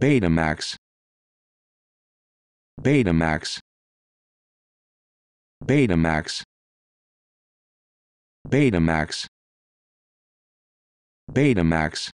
Betamax Betamax Betamax Betamax Betamax